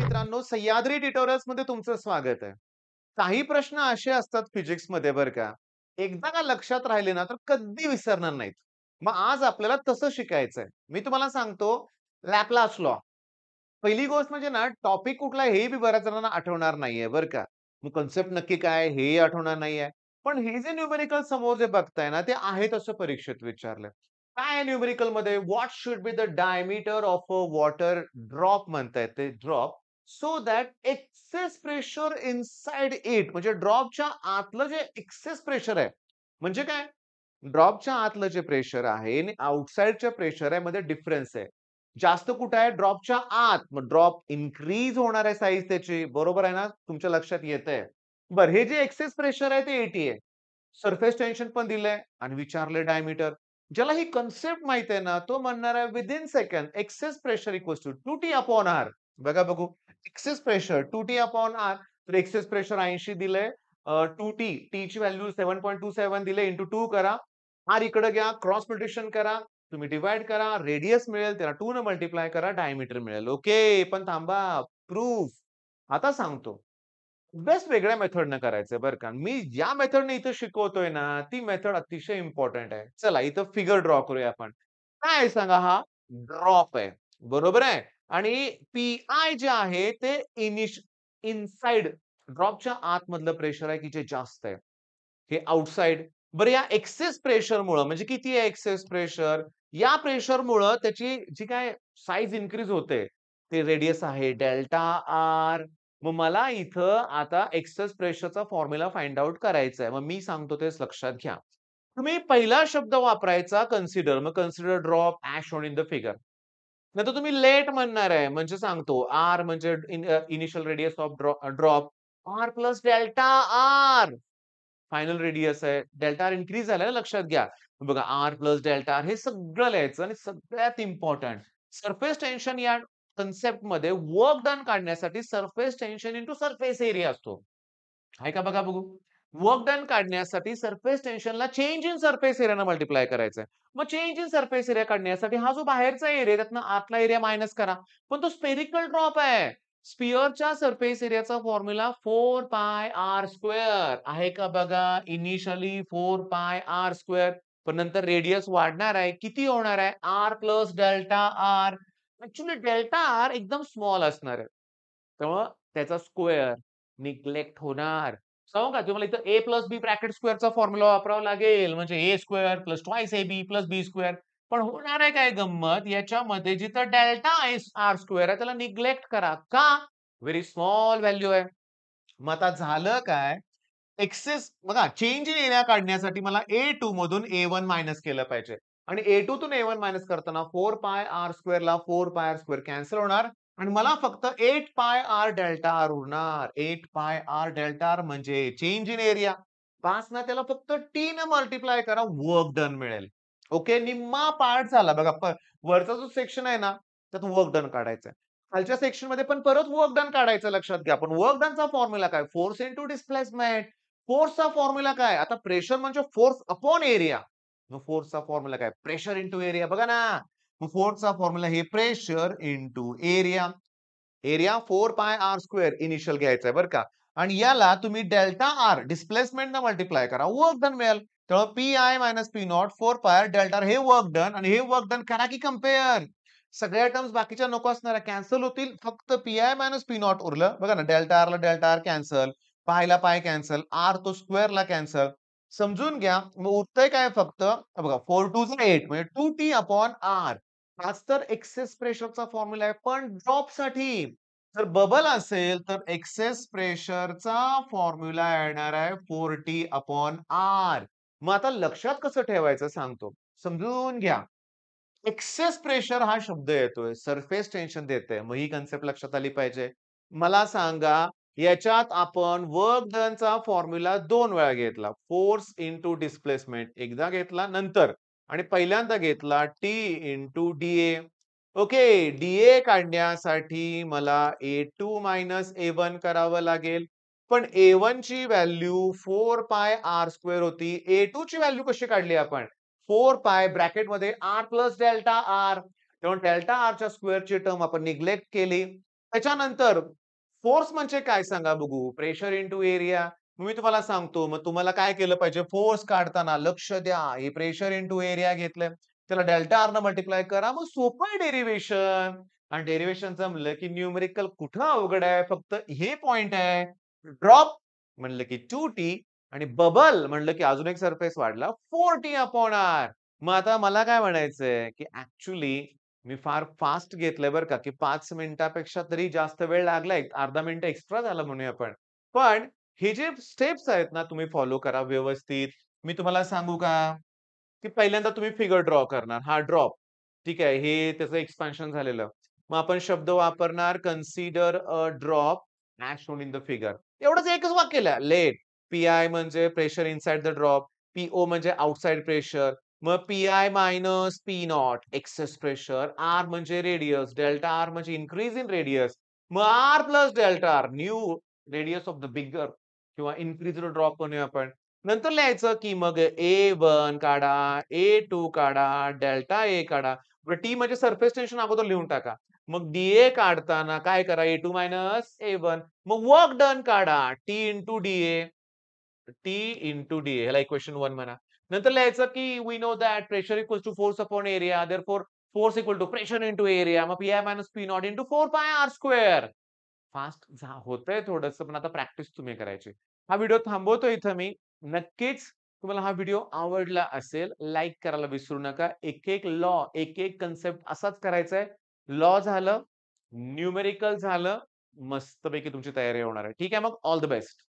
मित्रांनो सह्याद्री ट्युटोरियल्स मध्ये तुमचं स्वागत आहे काही प्रश्न असे असतात फिजिक्स मध्ये बरं का एकदा का लक्षात राहिले ना तर कधी विसरणार नाहीत मग आज आपल्याला तसं शिकायचंय मी तुम्हाला सांगतो लॅपलास लॉ पहिली गोष्ट म्हणजे ना टॉपिक कुठला हे बी बऱ्याच जणांना आठवणार नाहीये बरं का मग कॉन्सेप्ट नक्की काय हे आठवणार नाहीये पण हे जे न्यूमेरिकल समोर जे बघताय ना ते आहेत असं परीक्षेत विचारलं काय न्यूमेरिकल मध्ये what should be the diameter of a water drop म्हणतायत ते drop so that excess pressure inside it म्हणजे ड्रॉपच्या आतलं जे एक्सेस प्रेशर आहे म्हणजे काय ड्रॉपच्या आतलं जे प्रेशर आहे आणि आउटसाइडच्या प्रेशर आहे मध्ये डिफरन्स आहे जास्त कुठं आहे ड्रॉपच्या आत मग ड्रॉप इन्क्रीज होणार आहे साईज त्याची बरोबर आहे ना तुमच्या लक्षात येत आहे बरं हे जे एक्सेस प्रेशर आहे ते एटी आहे सरफेस टेन्शन पण दिलंय आणि विचारले डायमीटर ज्याला ही कन्सेप्ट माहित आहे ना तो म्हणणार आहे within second excess pressure equals to two T upon R बघा बघू excess pressure two T upon R तर एक्सेस प्रेशर ऐंशी दिले टू टी टी ची value seven point two seven दिले इंटू टू करा आर इकडे घ्या क्रॉस मल्टिशन करा तुम्ही डिवाइड करा रेडियस मिळेल त्याला टू न मल्टिप्लाय करा डायमीटर मिळेल ओके पण थांबा प्रूफ आता सांगतो बेस्ट वेगळ्या मेथडनं करायचं बरं का मी ज्या मेथडने इथं शिकवतोय ना ती मेथड अतिशय इम्पॉर्टंट आहे चला इथं फिगर ड्रॉ करूया आपण काय सांगा हा ड्रॉप आहे बरोबर आहे आणि पी आय जे आहे ते इनिश इनसाइड ड्रॉपच्या आतमधलं प्रेशर आहे की जे जास्त आहे हे आउटसाइड बरं या एक्सेस मुळे म्हणजे किती आहे एक्सेस प्रेशर या प्रेशर मुळे त्याची जी काय साईज इन्क्रीज होते ते रेडियस आहे डेल्टा आर मग मला इथं आता एक्सेस प्रेशरचा फॉर्म्युला फाइंड आउट करायचा आहे मग मी सांगतो तेच लक्षात घ्या तुम्ही पहिला शब्द वापरायचा कन्सिडर मग consider drop as shown in the figure नाही तर तुम्ही लेट म्हणणार आहे म्हणजे सांगतो आर म्हणजे initial radius of drop R plus delta R final radius आहे डेल्टा आर इन्क्रीज झालाय ना लक्षात घ्या बघा आर प्लस डेल्टा आर हे सगळं लिहायचं आणि सगळ्यात इम्पॉर्टंट सरफेस टेन्शन या कन्सेप्ट मध्ये वर्क डन काढण्यासाठी surface tension to surface area असतो आहे का बघा बघू वर्क डन काढण्यासाठी सरफेस टेन्शनला चेंज इन सरफेस एरियानं मल्टिप्लाय करायचं मग चेंज इन सरफेस एरिया काढण्यासाठी हा जो बाहेरचा एरिया त्यातनं आतला एरिया मायनस करा पण तो स्पेरिकल ड्रॉप आहे स्पियरच्या सरफेस एरियाचा formula four pi R square आहे का बघा initially four pi R square पण नंतर रेडियस वाढणार आहे किती होणार आहे R plus delta R actually delta R एकदम स्मॉल असणार आहे त्यामुळं त्याचा स्क्वेअर निग्लेक्ट होणार सांगू का तुम्हाला इथं ए प्लस बी ब्रॅकेट स्क्वेअरचा फॉर्म्युला वापरावा लागेल म्हणजे A square plus twice A B plus B square पण होणार आहे काय गंमत याच्यामध्ये जिथं डेल्टा आर स्क्वेअर आहे त्याला निग्लेक्ट करा का व्हेरी स्मॉल व्हॅल्यू आहे मग आता झालं काय एक्सेस बघा चेंज इन एरिया काढण्यासाठी मला ए टू मधून ए वन मायनस केलं पाहिजे आणि ए टू टूतून ए वन मायनस करताना फोर पाय आर स्क्वेअरला four pi R square cancel होणार आणि मला फक्त eight pi R delta R उरणार eight pi R delta R म्हणजे चेंज इन एरिया पाच ना त्याला फक्त टी न मल्टिप्लाय करा वर्क डन मिळेल ओके निम्मा पार्ट झाला बघा वरचा जो सेक्शन आहे ना त्यात वर्क डन काढायचा खालच्या सेक्शन मध्ये पण परत वर्क डन काढायचं लक्षात घ्या पण वर्क डनचा फॉर्म्युला काय फोर्स इंटू डिस्प्लेसमेंट फोर्सचा फॉर्म्युला काय आता प्रेशर म्हणजे फोर्स अपॉन एरिया फोर्सचा फॉर्म्युला काय प्रेशर इंटू एरिया बघा ना फोर्स का फॉर्म्युला आहे pressure into area area four pi R square initial घर का डेल्टा आर डिस्प्लेसमेंट न मल्टीप्लाय करा वर्क डन मिळेल त्यामुळे P I minus P naught four pi delta R work done work done करा कि कंपेयर सगे टर्म्स बाकी नको कैंसल होते होतील फक्त P I minus P naught उरल बघा डेल्टा आरला डेल्टा आर कैंसल पायला पाय कॅन्सल आर तो स्क्वेअरला कॅन्सल समजून घ्या मग उरतंय फोर टू जो eight two T upon R हाच तर एक्सेस प्रेशरचा फॉर्म्युला आहे पण साठी जर बबल असेल तर एक्सेस प्रेशरचा फॉर्म्युला येणार आहे टी अपॉन आर मग आता लक्षात कसं ठेवायचं सांगतो समजून घ्या एक्सेस प्रेशर हा शब्द येतोय सरफेस टेन्शन देते मग ही कन्सेप्ट लक्षात आली पाहिजे मला सांगा याच्यात आपण वर्क डनचा फॉर्म्युला दोन वेळा घेतला फोर्स इन टू डिस्प्लेसमेंट एकदा घेतला नंतर आणि पहिल्यांदा घेतला T into D A okay D A काढण्यासाठी मला A two minus A one करावं लागेल पण ए वन ची value four pi R square होती ए टू ची व्हॅल्यू कशी काढली आपण फोर पाय ब्रॅकेटमध्ये आर प्लस डेल्टा आर तेव्हा डेल्टा आरच्या स्क्वेअरची टर्म आपण निग्लेक्ट केली त्याच्यानंतर फोर्स म्हणजे काय सांगा बघू प्रेशर इंटू एरिया मी तुम्हाला सांगतो मग तुम्हाला काय केलं पाहिजे फोर्स काढताना लक्ष द्या हे प्रेशर टू एरिया घेतलंय त्याला डेल्टा आर न मल्टिप्लाय करा मग सोपं आहे डेरिव्हेशन आणि डेरिव्हेशन जमलं की न्यूमेरिकल कुठं अवघड आहे फक्त हे पॉइंट आहे ड्रॉप म्हणलं की टू टी आणि बबल म्हणलं की अजून एक सरफेस वाढला फोर टी अपॉन आर मग आता मला काय म्हणायचंय की ऍक्च्युली मी फार फास्ट घेतलंय बरं का की पाच मिनिटापेक्षा तरी जास्त वेळ लागलाय अर्धा मिनिट एक्स्ट्रा झाला म्हणूया आपण पण हे जे स्टेप्स आहेत ना तुम्ही फॉलो करा व्यवस्थित. मी तुम्हाला सांगू का? की पहिल्यांदा तुम्ही फिगर ड्रॉ करणार. हा ड्रॉप. ठीक आहे. हे त्याचं एक्सपान्शन झालेलं. मग आपण शब्द वापरणार consider a drop as in the figure. एवढंच एकच वाक्य आहे लेट. पी-आय म्हणजे pressure inside the drop. P O म्हणजे आउटसाइड प्रेशर. मग P I minus P not excess pressure. R म्हणजे रेडियस. डेल्टा आर म्हणजे इनक्रीज इन रेडियस. मग R plus delta R new radius of the bigger किंवा इन्क्रीज ड्रॉप करूया आपण नंतर लिहायचं की मग ए वन काढा ए टू काढा डेल्टा ए काढा टी म्हणजे सरफेस टेन्शन अगोदर लिहून टाका मग डी ए काढताना काय करा A two minus A one मग वर्क डन काढा T into D A T into D एला इक्वेशन वन म्हणा नंतर लिहायचं की we know that pressure equals to force upon area therefore force equal to pressure into area मग P I minus P not into four pi R square fast होतंय थोडस पण आता प्रॅक्टिस तुम्ही करायची हा व्हिडिओ थांबवतो इथं मी नक्कीच तुम्हाला हा व्हिडिओ आवडला असेल लाईक करायला विसरू नका एक एक लॉ एक एक कन्सेप्ट असाच करायचा आहे लॉ झालं न्यूमेरिकल झालं मस्तपैकी तुमची तयारी होणार आहे ठीक आहे मग ऑल द बेस्ट